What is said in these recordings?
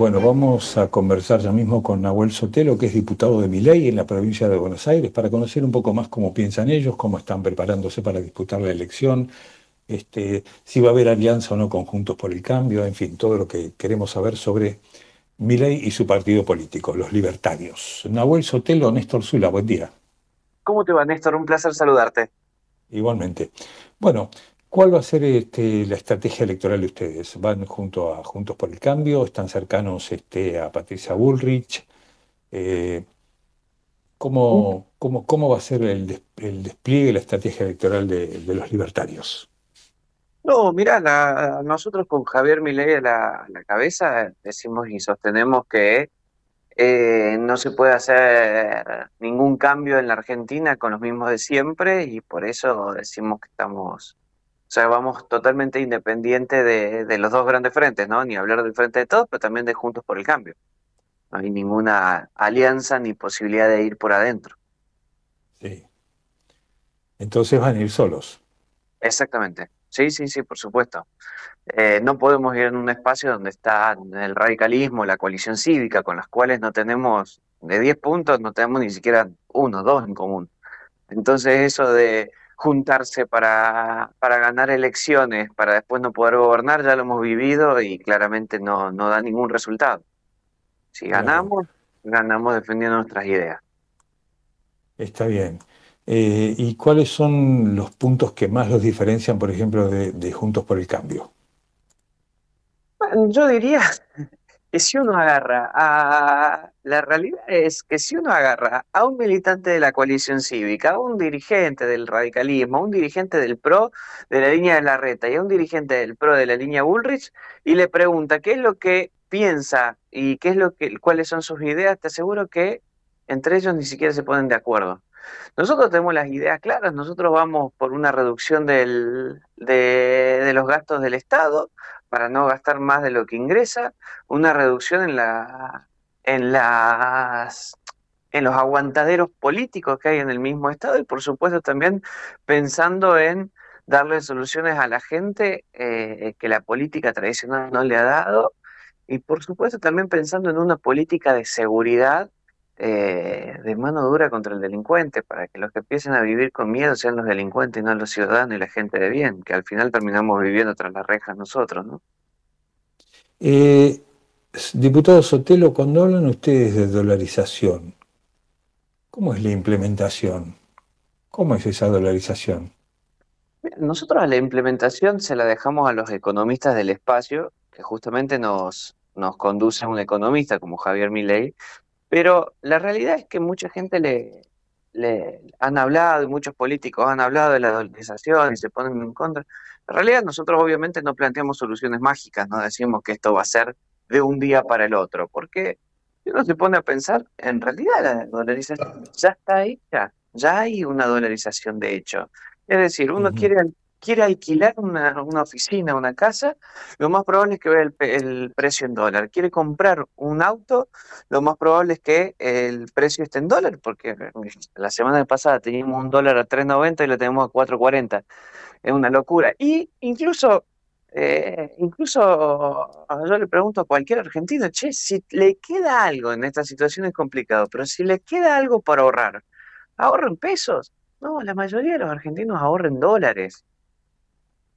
Bueno, vamos a conversar ya mismo con Nahuel Sotelo, que es diputado de Miley en la provincia de Buenos Aires, para conocer un poco más cómo piensan ellos, cómo están preparándose para disputar la elección, este, si va a haber alianza o no conjuntos por el Cambio, en fin, todo lo que queremos saber sobre Miley y su partido político, los libertarios. Nahuel Sotelo, Néstor Zula, buen día. ¿Cómo te va, Néstor? Un placer saludarte. Igualmente. Bueno, ¿Cuál va a ser este, la estrategia electoral de ustedes? ¿Van Juntos por el Cambio? ¿Están cercanos este, a Patricia Bullrich? Eh, mm. ¿cómo, cómo, va a ser el, despliegue de la estrategia electoral de, los libertarios? No, mira, nosotros con Javier Milei a la, cabeza decimos y sostenemos que eh, no se puede hacer ningún cambio en la Argentina con los mismos de siempre y por eso decimos que estamos o sea, vamos totalmente independiente de, los dos grandes frentes, ¿no? Ni hablar del frente de todos, pero también de Juntos por el Cambio. No hay ninguna alianza ni posibilidad de ir por adentro. Sí. Entonces van a ir solos. Exactamente. Sí, sí, sí, por supuesto. Eh, no podemos ir en un espacio donde está el radicalismo, la coalición cívica, con las cuales no tenemos, de 10 puntos, no tenemos ni siquiera uno, dos en común. Entonces eso de juntarse para, ganar elecciones, para después no poder gobernar, ya lo hemos vivido y claramente no, no da ningún resultado. Si ganamos, ganamos defendiendo nuestras ideas. Está bien. Eh, ¿Y cuáles son los puntos que más los diferencian, por ejemplo, de, de Juntos por el Cambio? Yo diría que si uno agarra a la realidad es que si uno agarra a un militante de la coalición cívica, a un dirigente del radicalismo, a un dirigente del PRO de la línea de la reta y a un dirigente del PRO de la línea Bullrich y le pregunta qué es lo que piensa y qué es lo que cuáles son sus ideas, te aseguro que entre ellos ni siquiera se ponen de acuerdo. Nosotros tenemos las ideas claras, nosotros vamos por una reducción de, los gastos del Estado, para no gastar más de lo que ingresa, una reducción en la en las en los aguantaderos políticos que hay en el mismo estado y por supuesto también pensando en darle soluciones a la gente eh, que la política tradicional no le ha dado y por supuesto también pensando en una política de seguridad eh, de mano dura contra el delincuente, para que los que empiecen a vivir con miedo sean los delincuentes y no los ciudadanos y la gente de bien, que al final terminamos viviendo tras las rejas nosotros, ¿no? Eh, diputado Sotelo, cuando hablan ustedes de dolarización, ¿cómo es la implementación? ¿Cómo es esa dolarización? Nosotros la implementación se la dejamos a los economistas del espacio, que justamente nos, conduce a un economista como Javier Milei, pero la realidad es que mucha gente le, han hablado muchos políticos han hablado de la dolarización y se ponen en contra. En realidad nosotros obviamente no planteamos soluciones mágicas, no decimos que esto va a ser de un día para el otro, porque uno se pone a pensar, en realidad la dolarización ya está hecha, ya hay una dolarización de hecho. Es decir, uno quiere quiere alquilar una, oficina, una casa, lo más probable es que vea el, precio en dólar. Quiere comprar un auto, lo más probable es que el precio esté en dólar, porque la semana pasada teníamos un dólar a 3.90 y lo tenemos a 4.40. Es una locura. Y incluso, eh, incluso ah, yo le pregunto a cualquier argentino, che, si le queda algo en esta situación es complicado, pero si le queda algo para ahorrar, ahorren pesos. No, la mayoría de los argentinos ahorren dólares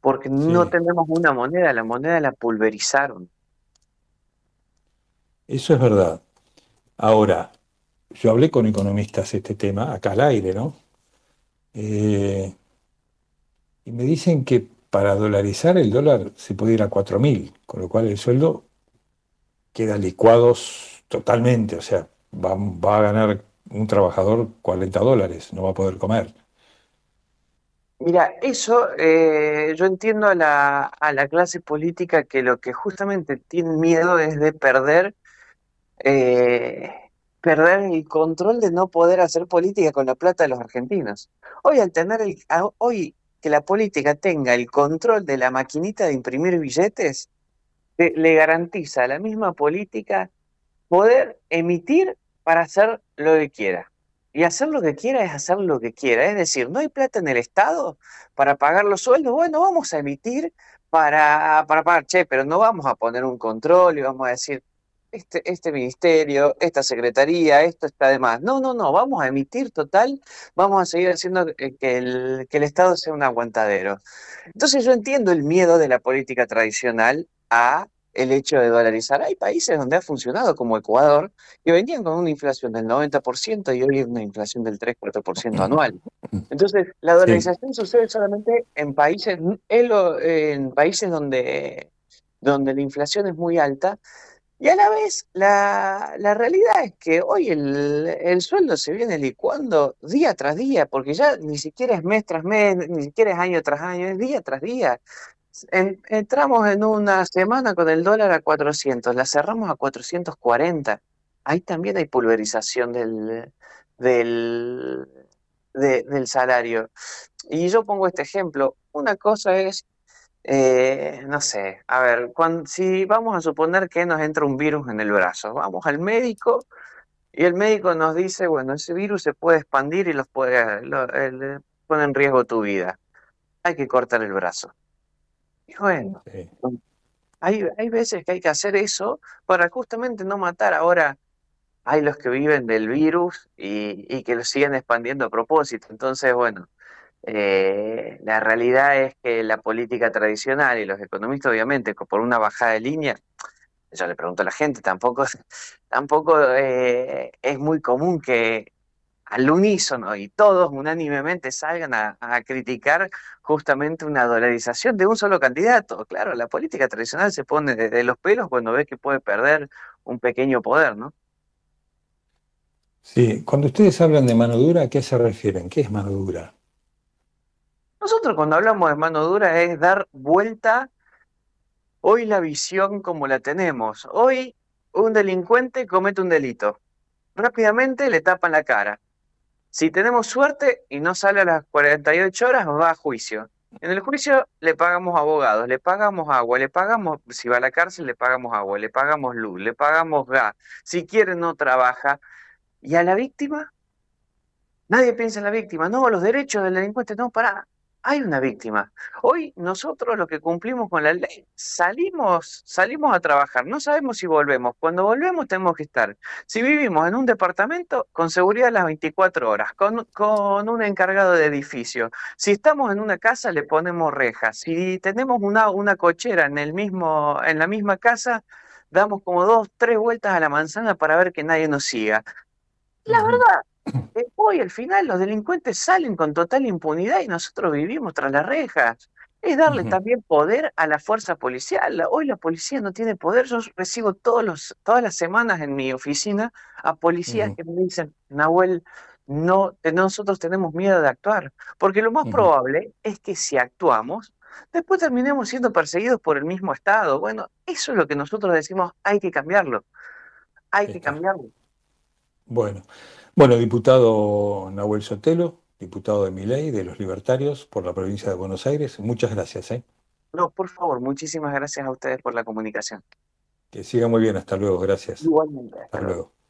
porque no tenemos una moneda, la moneda la pulverizaron. Eso es verdad. Ahora, yo hablé con economistas este tema, acá al aire, ¿no? Eh, y me dicen que para dolarizar el dólar se puede ir a 4.000, con lo cual el sueldo queda licuado totalmente, o sea, va, va a ganar un trabajador 40 dólares, no va a poder comer. Mira, eso eh, yo entiendo a la, clase política que lo que justamente tiene miedo es de perder, eh, perder el control de no poder hacer política con la plata de los argentinos. Hoy al tener el, hoy que la política tenga el control de la maquinita de imprimir billetes, le garantiza a la misma política poder emitir para hacer lo que quiera. Y hacer lo que quiera es hacer lo que quiera. Es decir, no hay plata en el Estado para pagar los sueldos. Bueno, vamos a emitir para, para pagar, che, pero no vamos a poner un control y vamos a decir, este, este, ministerio, esta secretaría, esto está además. No, no, no, vamos a emitir total, vamos a seguir haciendo eh, que que el Estado sea un aguantadero. Entonces yo entiendo el miedo de la política tradicional a el hecho de dolarizar. Hay países donde ha funcionado, como Ecuador, que venían con una inflación del 90% y hoy una inflación del 3-4% mm. anual. Mm. Entonces, la dolarización sucede solamente en países, en, países donde, donde la inflación es muy alta. Y a la vez, la, realidad es que hoy el, el, sueldo se viene licuando día tras día, porque ya ni siquiera es mes tras mes, ni siquiera es año tras año, es día tras día entramos en una semana con el dólar a 400, la cerramos a 440. Ahí también hay pulverización del, salario. Y yo pongo este ejemplo. Una cosa es, eh, no sé, a ver, si vamos a suponer que nos entra un virus en el brazo, vamos al médico y el médico nos dice, bueno, ese virus se puede expandir y los puede, pone en riesgo tu vida. Hay que cortar el brazo bueno, hay, veces que hay que hacer eso para justamente no matar. Ahora, hay los que viven del virus y, que lo siguen expandiendo a propósito. Entonces, bueno, eh, la realidad es que la política tradicional y los economistas, obviamente, por una bajada de línea, yo le pregunto a la gente, tampoco, tampoco eh, es muy común que al unísono y todos unánimemente salgan a, criticar justamente una dolarización de un solo candidato. Claro, la política tradicional se pone de los pelos cuando ve que puede perder un pequeño poder, ¿no? Sí, cuando ustedes hablan de mano dura, ¿a qué se refieren? ¿Qué es mano dura? Nosotros cuando hablamos de mano dura es dar vuelta hoy la visión como la tenemos. Hoy un delincuente comete un delito. Rápidamente le tapan la cara. Si tenemos suerte y no sale a las 48 horas, va a juicio. En el juicio le pagamos abogados, le pagamos agua, le pagamos, si va a la cárcel, le pagamos agua, le pagamos luz, le pagamos gas. Si quiere, no trabaja. ¿Y a la víctima? Nadie piensa en la víctima. No, los derechos del delincuente, no, pará hay una víctima. Hoy nosotros lo que cumplimos con la ley, salimos, salimos a trabajar, no sabemos si volvemos. Cuando volvemos tenemos que estar, si vivimos en un departamento, con seguridad las 24 horas, con, un encargado de edificio. Si estamos en una casa, le ponemos rejas. Si tenemos una, una cochera en, el mismo, en la misma casa, damos como dos, tres vueltas a la manzana para ver que nadie nos siga. La verdad, Hoy al final los delincuentes salen con total impunidad y nosotros vivimos tras las rejas. Es darle también poder a la fuerza policial. Hoy la policía no tiene poder. Yo recibo todos los, todas las semanas en mi oficina a policías que me dicen, Nahuel, no, nosotros tenemos miedo de actuar. Porque lo más probable es que si actuamos, después terminemos siendo perseguidos por el mismo Estado. Bueno, eso es lo que nosotros decimos, hay que cambiarlo. Hay que cambiarlo. Bueno. Bueno, diputado Nahuel Sotelo, diputado de Miley, de los Libertarios por la provincia de Buenos Aires, muchas gracias. ¿eh? No, por favor, muchísimas gracias a ustedes por la comunicación. Que siga muy bien, hasta luego, gracias. Igualmente. Hasta, luego.